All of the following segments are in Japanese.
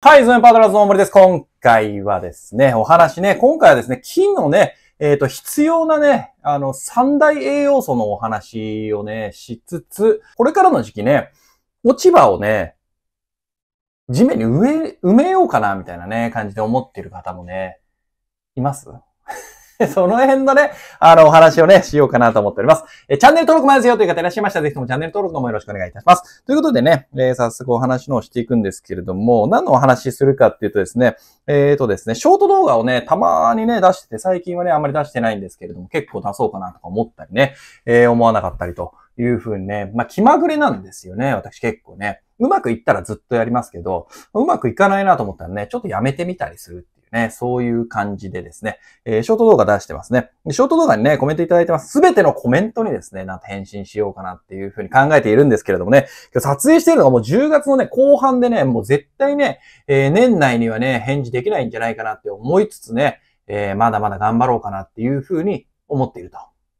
はい、ズームパートナーズの大森です。今回はですね、お話ね、今回はですね、金のね、えっ、ー、と、必要なね、あの、三大栄養素のお話をね、しつつ、これからの時期ね、落ち葉をね、地面に植え、埋めようかな、みたいなね、感じで思っている方もね、います その辺のね、あの、お話をね、しようかなと思っております。え、チャンネル登録まですよという方いらっしゃいましたら、ぜひともチャンネル登録もよろしくお願いいたします。ということでね、えー、早速お話のをしていくんですけれども、何のお話するかっていうとですね、えっ、ー、とですね、ショート動画をね、たまにね、出してて、最近はね、あんまり出してないんですけれども、結構出そうかなとか思ったりね、えー、思わなかったりというふうにね、まあ、気まぐれなんですよね、私結構ね。うまくいったらずっとやりますけど、うまくいかないなと思ったらね、ちょっとやめてみたりするうね、そういう感じでですね、えー、ショート動画出してますね。ショート動画にね、コメントいただいてます。すべてのコメントにですね、なんか返信しようかなっていうふうに考えているんですけれどもね、今日撮影してるのがもう10月のね、後半でね、もう絶対ね、えー、年内にはね、返事できないんじゃないかなって思いつつね、えー、まだまだ頑張ろうかなっていうふうに思っていると。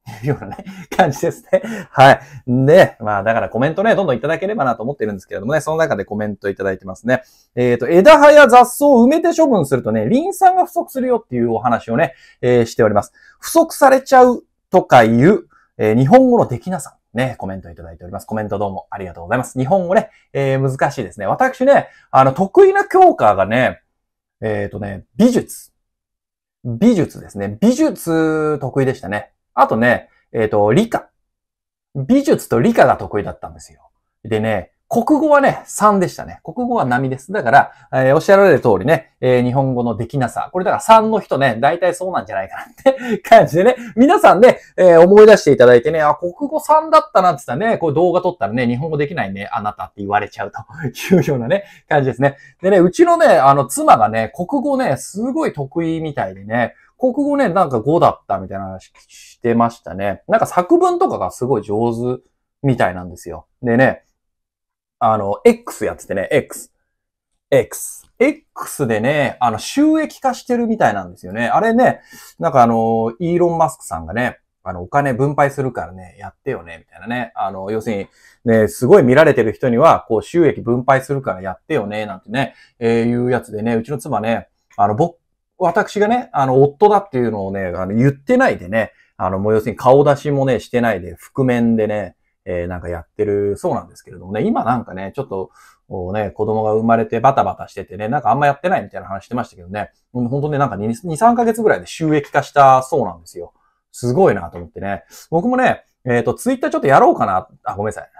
いうようなね、感じですね。はい。で、まあだからコメントね、どんどんいただければなと思ってるんですけれどもね、その中でコメントいただいてますね。えっ、ー、と、枝葉や雑草を埋めて処分するとね、リン酸が不足するよっていうお話をね、えー、しております。不足されちゃうとかいう、えー、日本語のできなさ。ね、コメントいただいております。コメントどうもありがとうございます。日本語ね、えー、難しいですね。私ね、あの、得意な教科がね、えっ、ー、とね、美術。美術ですね。美術得意でしたね。あとね、えっ、ー、と、理科。美術と理科が得意だったんですよ。でね、国語はね、3でしたね。国語は波です。だから、えー、おっしゃられる通りね、えー、日本語のできなさ。これだから3の人ね、大体そうなんじゃないかなって 感じでね、皆さんね、えー、思い出していただいてね、あ、国語3だったなって言ったらね、これ動画撮ったらね、日本語できないね、あなたって言われちゃうと いうようなね、感じですね。でね、うちのね、あの、妻がね、国語ね、すごい得意みたいでね、国語ね、なんか5だったみたいな話してましたね。なんか作文とかがすごい上手みたいなんですよ。でね、あの、X やっててね、X。X。X でね、あの、収益化してるみたいなんですよね。あれね、なんかあの、イーロン・マスクさんがね、あの、お金分配するからね、やってよね、みたいなね。あの、要するに、ね、すごい見られてる人には、こう、収益分配するからやってよね、なんてね、えー、いうやつでね、うちの妻ね、あの、僕、私がね、あの、夫だっていうのをね、あの、言ってないでね、あの、もう要するに顔出しもね、してないで、覆面でね、えー、なんかやってるそうなんですけれどもね、今なんかね、ちょっと、ね、子供が生まれてバタバタしててね、なんかあんまやってないみたいな話してましたけどね、本当ね、なんか 2, 2、3ヶ月ぐらいで収益化したそうなんですよ。すごいなと思ってね。僕もね、えっ、ー、と、ツイッターちょっとやろうかな。あ、ごめんなさい。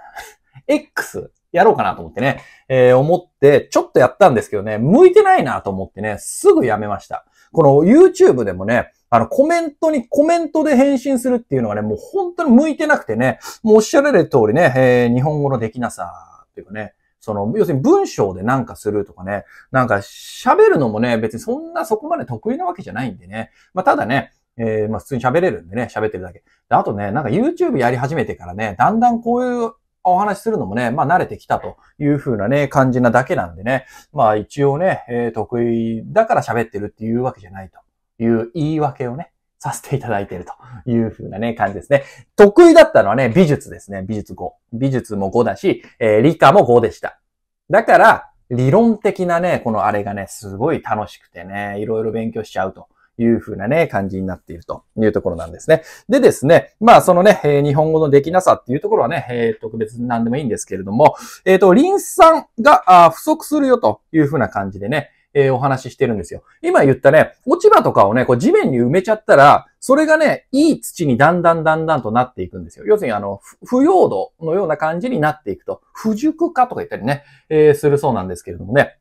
X やろうかなと思ってね、えー、思って、ちょっとやったんですけどね、向いてないなと思ってね、すぐやめました。この YouTube でもね、あの、コメントにコメントで返信するっていうのがね、もう本当に向いてなくてね、もうおっしゃられる通りね、えー、日本語のできなさっていうかね、その、要するに文章でなんかするとかね、なんか喋るのもね、別にそんなそこまで得意なわけじゃないんでね、まあ、ただね、えー、まあ普通に喋れるんでね、喋ってるだけ。で、あとね、なんか YouTube やり始めてからね、だんだんこういうお話しするのもね、まあ慣れてきたというふうなね、感じなだけなんでね、まあ一応ね、えー、得意だから喋ってるっていうわけじゃないと。いう言い訳をね、させていただいているというふうなね、感じですね。得意だったのはね、美術ですね。美術5。美術も5だし、えー、理科も5でした。だから、理論的なね、このあれがね、すごい楽しくてね、いろいろ勉強しちゃうと。いうふうなね、感じになっているというところなんですね。でですね、まあそのね、えー、日本語のできなさっていうところはね、えー、特別なんでもいいんですけれども、えっ、ー、と、リン酸が不足するよというふうな感じでね、えー、お話ししてるんですよ。今言ったね、落ち葉とかをね、こう地面に埋めちゃったら、それがね、いい土にだんだんだんだんとなっていくんですよ。要するに、あの、腐葉土のような感じになっていくと、不熟化とか言ったりね、えー、するそうなんですけれどもね。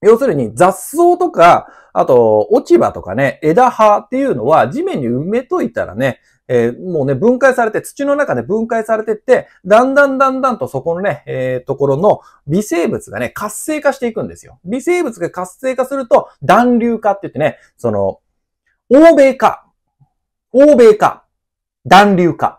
要するに雑草とか、あと落ち葉とかね、枝葉っていうのは地面に埋めといたらね、えー、もうね、分解されて、土の中で分解されてって、だんだんだんだんとそこのね、えー、ところの微生物がね、活性化していくんですよ。微生物が活性化すると、暖流化って言ってね、その、欧米化、欧米化、暖流化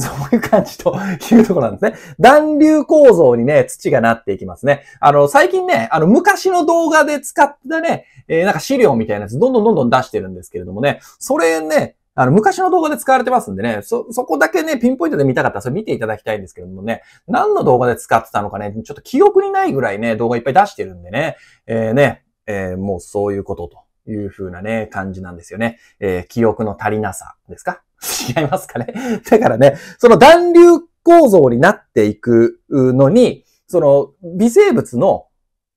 そういう感じというところなんですね。暖流構造にね、土がなっていきますね。あの、最近ね、あの、昔の動画で使ったね、えー、なんか資料みたいなやつ、どんどんどんどん出してるんですけれどもね、それね、あの、昔の動画で使われてますんでね、そ、そこだけね、ピンポイントで見たかったら、それ見ていただきたいんですけれどもね、何の動画で使ってたのかね、ちょっと記憶にないぐらいね、動画いっぱい出してるんでね、えー、ね、えー、もうそういうことと。いう風なね、感じなんですよね。えー、記憶の足りなさですか 違いますかね だからね、その暖流構造になっていくのに、その微生物の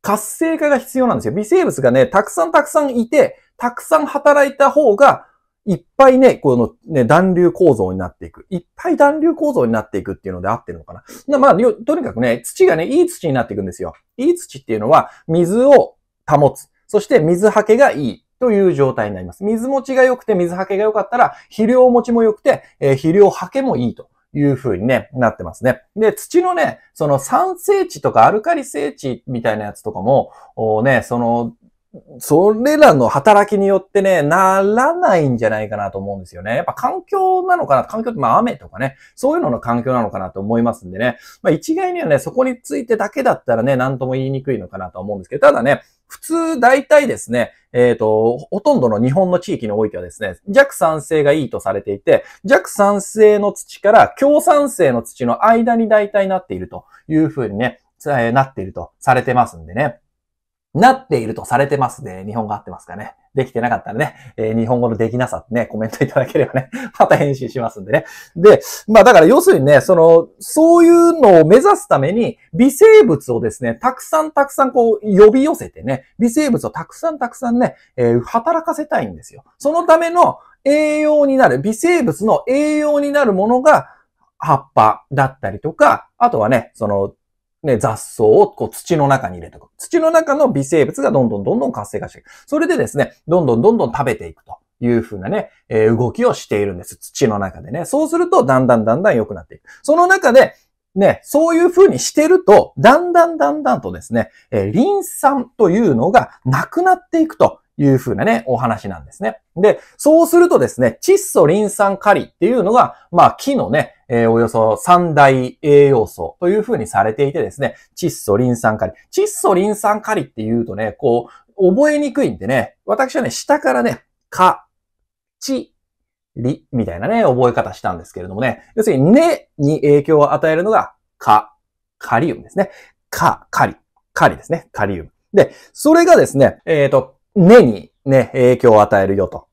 活性化が必要なんですよ。微生物がね、たくさんたくさんいて、たくさん働いた方が、いっぱいね、このね、暖流構造になっていく。いっぱい暖流構造になっていくっていうので合ってるのかな。なまあ、とにかくね、土がね、いい土になっていくんですよ。いい土っていうのは、水を保つ。そして水はけがいいという状態になります。水持ちが良くて水はけが良かったら、肥料持ちも良くて、えー、肥料はけもいいという風にね、なってますね。で、土のね、その酸性値とかアルカリ性値みたいなやつとかも、ね、その、それらの働きによってね、ならないんじゃないかなと思うんですよね。やっぱ環境なのかな環境ってまあ雨とかね、そういうのの環境なのかなと思いますんでね。まあ一概にはね、そこについてだけだったらね、なんとも言いにくいのかなと思うんですけど、ただね、普通大体ですね、えっ、ー、と、ほとんどの日本の地域においてはですね、弱酸性がいいとされていて、弱酸性の土から強酸性の土の間に大体なっているというふうにね、えー、なっているとされてますんでね。なっているとされてますね。日本語合ってますかね。できてなかったらね、えー、日本語のできなさってね、コメントいただければね、また返信しますんでね。で、まあだから要するにね、その、そういうのを目指すために、微生物をですね、たくさんたくさんこう呼び寄せてね、微生物をたくさんたくさんね、えー、働かせたいんですよ。そのための栄養になる、微生物の栄養になるものが、葉っぱだったりとか、あとはね、そのね、雑草をこう土の中に入れておく。土の中の微生物がどんどんどんどん活性化していく。それでですね、どんどんどんどん食べていくというふうなね、えー、動きをしているんです。土の中でね。そうすると、だんだんだんだん良くなっていく。その中で、ね、そういうふうにしてると、だんだんだんだんとですね、えー、リン酸というのがなくなっていくというふうなね、お話なんですね。で、そうするとですね、窒素リン酸カリっていうのが、まあ、木のね、えー、およそ三大栄養素というふうにされていてですね、窒素リン酸カリ。窒素リン酸カリっていうとね、こう、覚えにくいんでね、私はね、下からね、か、ち、り、みたいなね、覚え方したんですけれどもね、要するに、ねに影響を与えるのが、か、カリウムですね。か、カリ、カリですね、カリウム。で、それがですね、えっ、ー、と、根にね、影響を与えるよと。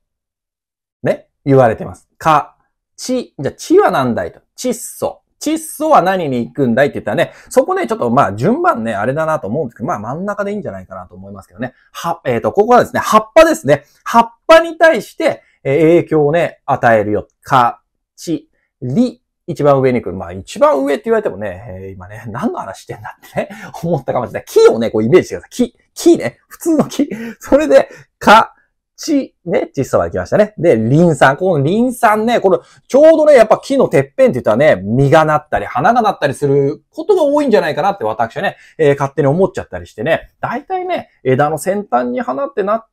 ね、言われてます。か、ち、じゃあ、ちは何だいと。窒素。窒素は何に行くんだいって言ったらね、そこね、ちょっとまあ順番ね、あれだなと思うんですけど、まあ真ん中でいいんじゃないかなと思いますけどね。は、えっ、ー、と、ここはですね、葉っぱですね。葉っぱに対して、え影響をね、与えるよ。か、ち、り、一番上に来る。まあ、一番上って言われてもね、えー、今ね、何の話してんだってね、思ったかもしれない。木をね、こうイメージしてください。木、木ね、普通の木。それで、か、ち、ね、ちっさ来ましたね。で、リン酸。このリン酸ね、これ、ちょうどね、やっぱ木のてっぺんって言ったらね、実がなったり、花がなったりすることが多いんじゃないかなって私はね、えー、勝手に思っちゃったりしてね、大体ね、枝の先端に花ってなって、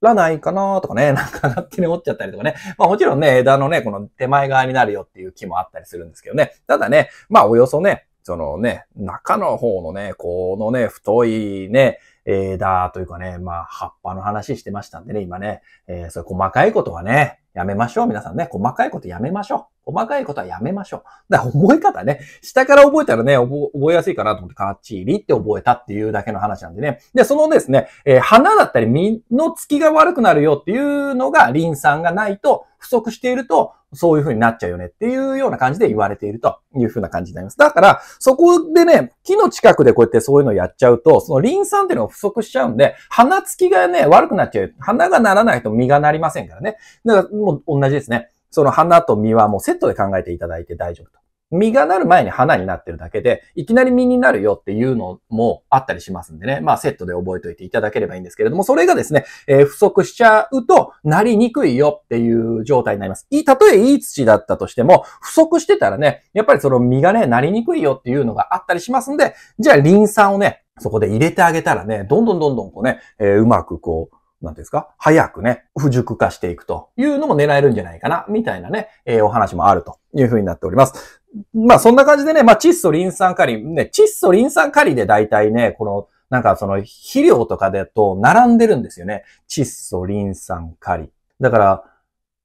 らないかなとかね、なんか勝手に思っちゃったりとかね。まあもちろんね、枝のね、この手前側になるよっていう木もあったりするんですけどね。ただね、まあおよそね、そのね、中の方のね、このね、太いね、えー、だというかね、まあ、葉っぱの話してましたんでね、今ね、えー、そういう細かいことはね、やめましょう、皆さんね。細かいことやめましょう。細かいことはやめましょう。だから覚え方ね。下から覚えたらね、覚えやすいかなと思って、かっちりって覚えたっていうだけの話なんでね。で、そのですね、えー、花だったり実の付きが悪くなるよっていうのが、リン酸がないと、不足していると、そういう風になっちゃうよねっていうような感じで言われているという風な感じになります。だから、そこでね、木の近くでこうやってそういうのをやっちゃうと、そのリン酸っていうのが不足しちゃうんで、花付きがね、悪くなっちゃう。花がならないと実がなりませんからね。だからもう同じですね。その花と実はもうセットで考えていただいて大丈夫と。実がなる前に花になってるだけで、いきなり実になるよっていうのもあったりしますんでね。まあ、セットで覚えておいていただければいいんですけれども、それがですね、えー、不足しちゃうと、なりにくいよっていう状態になります。いい、たとえいい土だったとしても、不足してたらね、やっぱりその実がね、なりにくいよっていうのがあったりしますんで、じゃあ、リン酸をね、そこで入れてあげたらね、どんどんどんどんこうね、えー、うまくこう、なんですか早くね、不熟化していくというのも狙えるんじゃないかな、みたいなね、えー、お話もあるというふうになっております。まあそんな感じでね、まあ窒素リン酸カリ、ね、窒素リン酸カリで大体ね、この、なんかその肥料とかでと並んでるんですよね。窒素リン酸カリ。だから、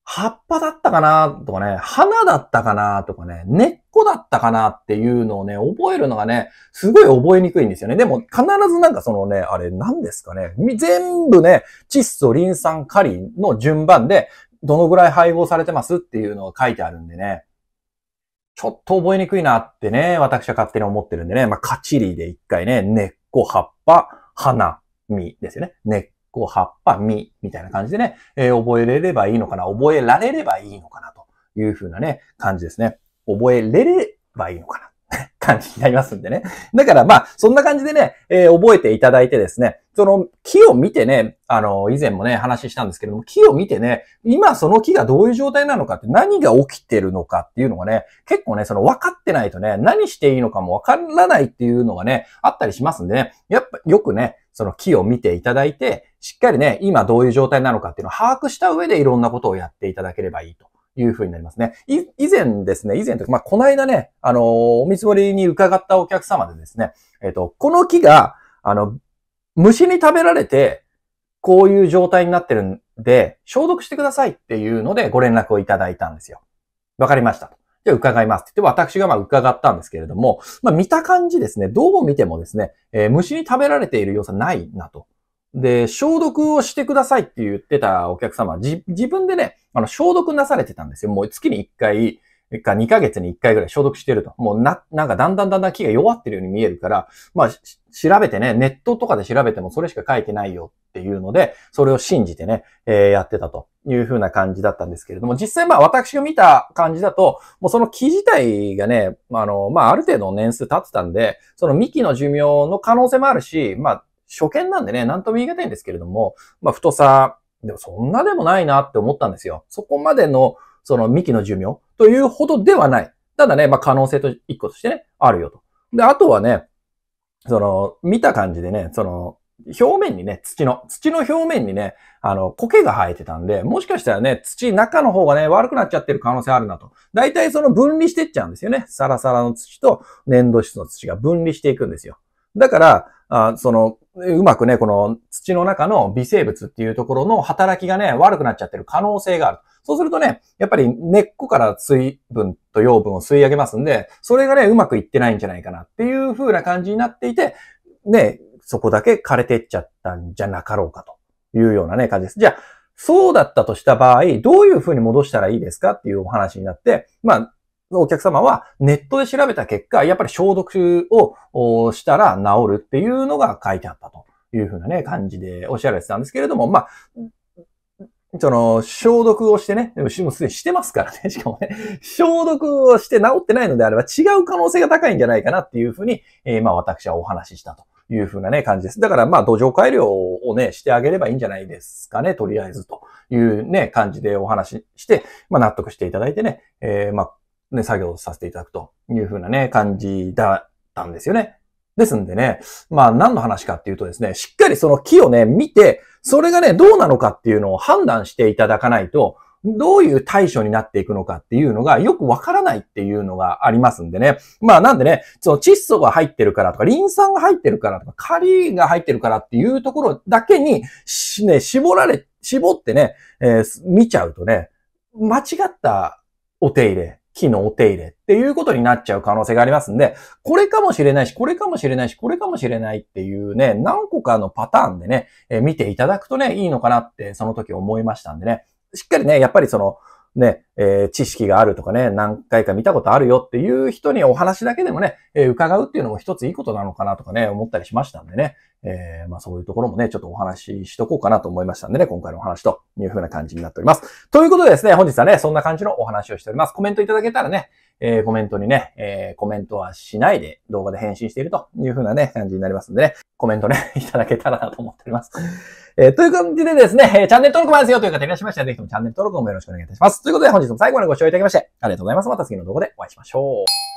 葉っぱだったかなとかね、花だったかなとかね、根っこだったかなっていうのをね、覚えるのがね、すごい覚えにくいんですよね。でも必ずなんかそのね、あれ何ですかね、全部ね、窒素、リン酸、カリの順番で、どのぐらい配合されてますっていうのが書いてあるんでね。ちょっと覚えにくいなってね、私は勝手に思ってるんでね。まあ、カチリで一回ね、根っこ、葉っぱ、花、実ですよね。根っこう、葉っぱ、実みたいな感じでね、えー、覚えれればいいのかな、覚えられればいいのかな、というふうなね、感じですね。覚えれればいいのかな。感じになりますんでね。だからまあ、そんな感じでね、えー、覚えていただいてですね、その木を見てね、あの、以前もね、話したんですけども、木を見てね、今その木がどういう状態なのかって、何が起きてるのかっていうのがね、結構ね、その分かってないとね、何していいのかも分からないっていうのがね、あったりしますんでね、やっぱよくね、その木を見ていただいて、しっかりね、今どういう状態なのかっていうのを把握した上でいろんなことをやっていただければいいというふうになりますね。以前ですね、以前とか、まあ、この間ね、あのー、お見積もりに伺ったお客様でですね、えっ、ー、と、この木が、あの、虫に食べられて、こういう状態になってるんで、消毒してくださいっていうのでご連絡をいただいたんですよ。わかりました。じゃあ伺いますって言って、私がまあ伺ったんですけれども、まあ見た感じですね、どう見てもですね、えー、虫に食べられている様子はないなとで、消毒をしてくださいって言ってたお客様、自分でね、あの、消毒なされてたんですよ。もう月に1回か2ヶ月に1回ぐらい消毒してると。もうな、なんかだんだんだんだん木が弱ってるように見えるから、まあ、調べてね、ネットとかで調べてもそれしか書いてないよっていうので、それを信じてね、えー、やってたというふうな感じだったんですけれども、実際まあ私が見た感じだと、もうその木自体がね、あの、まあある程度年数経ってたんで、その幹の寿命の可能性もあるし、まあ初見なんでね、なんとも言い難いんですけれども、まあ、太さ、でもそんなでもないなって思ったんですよ。そこまでの、その幹の寿命というほどではない。ただね、まあ、可能性と一個としてね、あるよと。で、あとはね、その、見た感じでね、その、表面にね、土の、土の表面にね、あの、苔が生えてたんで、もしかしたらね、土中の方がね、悪くなっちゃってる可能性あるなと。大体その分離してっちゃうんですよね。サラサラの土と粘土質の土が分離していくんですよ。だから、あその、うまくね、この土の中の微生物っていうところの働きがね、悪くなっちゃってる可能性がある。そうするとね、やっぱり根っこから水分と養分を吸い上げますんで、それがね、うまくいってないんじゃないかなっていう風な感じになっていて、ね、そこだけ枯れてっちゃったんじゃなかろうかというようなね、感じです。じゃあ、そうだったとした場合、どういう風に戻したらいいですかっていうお話になって、まあ、お客様はネットで調べた結果、やっぱり消毒をしたら治るっていうのが書いてあったというふうなね、感じでおっしゃられてたんですけれども、まあ、その、消毒をしてね、でももうすでにしてますからね、しかもね、消毒をして治ってないのであれば違う可能性が高いんじゃないかなっていうふうに、えー、まあ私はお話ししたというふうなね、感じです。だからまあ土壌改良をね、してあげればいいんじゃないですかね、とりあえずというね、感じでお話しして、まあ納得していただいてね、えー、まあね、作業させていただくというふうなね、感じだったんですよね。ですんでね、まあ何の話かっていうとですね、しっかりその木をね、見て、それがね、どうなのかっていうのを判断していただかないと、どういう対処になっていくのかっていうのがよくわからないっていうのがありますんでね。まあなんでね、その窒素が入ってるからとか、リン酸が入ってるからとか、カリが入ってるからっていうところだけに、ね、絞られ、絞ってね、えー、見ちゃうとね、間違ったお手入れ機のお手入れっていうことになっちゃう可能性がありますんで、これかもしれないし、これかもしれないし、これかもしれないっていうね、何個かのパターンでね、えー、見ていただくとね、いいのかなってその時思いましたんでね、しっかりね、やっぱりその、ね、えー、知識があるとかね、何回か見たことあるよっていう人にお話だけでもね、えー、伺うっていうのも一ついいことなのかなとかね、思ったりしましたんでね、えー、まあそういうところもね、ちょっとお話ししとこうかなと思いましたんでね、今回のお話という風な感じになっております。ということでですね、本日はね、そんな感じのお話をしております。コメントいただけたらね、えー、コメントにね、えー、コメントはしないで動画で返信しているという風なね、感じになりますんでね、コメントね、いただけたらなと思っております。えー、という感じでですね、チャンネル登録もですよという方いらっしゃいましたら、ぜひともチャンネル登録もよろしくお願いいたします。ということで本日も最後までご視聴いただきまして、ありがとうございます。また次の動画でお会いしましょう。